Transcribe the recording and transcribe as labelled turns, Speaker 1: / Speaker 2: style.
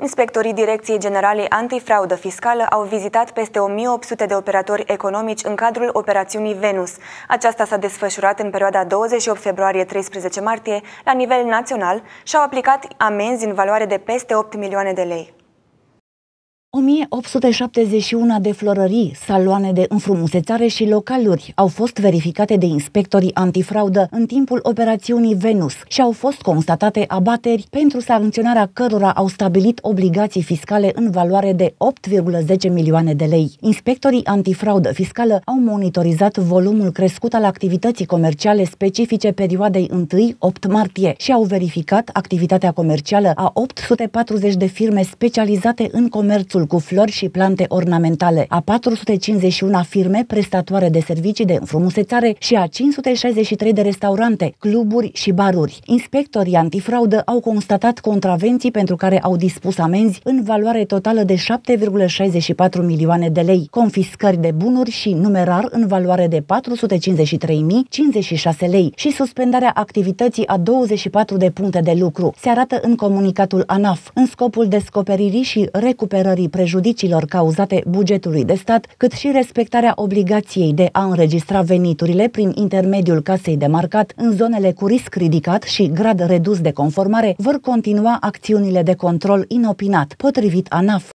Speaker 1: Inspectorii Direcției Generale Antifraudă Fiscală au vizitat peste 1800 de operatori economici în cadrul operațiunii Venus. Aceasta s-a desfășurat în perioada 28 februarie-13 martie la nivel național și au aplicat amenzi în valoare de peste 8 milioane de lei.
Speaker 2: 1871 de florării, saloane de înfrumusețare și localuri au fost verificate de inspectorii antifraudă în timpul operațiunii Venus și au fost constatate abateri pentru sancționarea cărora au stabilit obligații fiscale în valoare de 8,10 milioane de lei. Inspectorii antifraudă fiscală au monitorizat volumul crescut al activității comerciale specifice perioadei 1-8 martie și au verificat activitatea comercială a 840 de firme specializate în comerțul parcul cu flori și plante ornamentale, a 451 firme prestatoare de servicii de înfrumusețare și a 563 de restaurante, cluburi și baruri. Inspectorii antifraudă au constatat contravenții pentru care au dispus amenzi în valoare totală de 7,64 milioane de lei, confiscări de bunuri și numerar în valoare de 453.056 lei și suspendarea activității a 24 de puncte de lucru. Se arată în comunicatul ANAF. În scopul descoperirii și recuperării prejudiciilor cauzate bugetului de stat, cât și respectarea obligației de a înregistra veniturile prin intermediul casei de marcat în zonele cu risc ridicat și grad redus de conformare, vor continua acțiunile de control inopinat, potrivit ANAF.